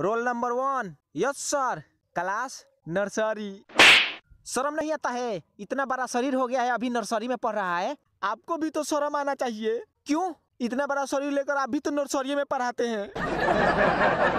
role number one yes sir class nursery शर्म नहीं आता है इतना बड़ा शरीर हो गया है अभी नर्सरी में पढ़ रहा है आपको भी तो शर्म आना चाहिए क्यों इतना बड़ा शरीर लेकर आप भी तो नर्सरी में पढ़ाते हैं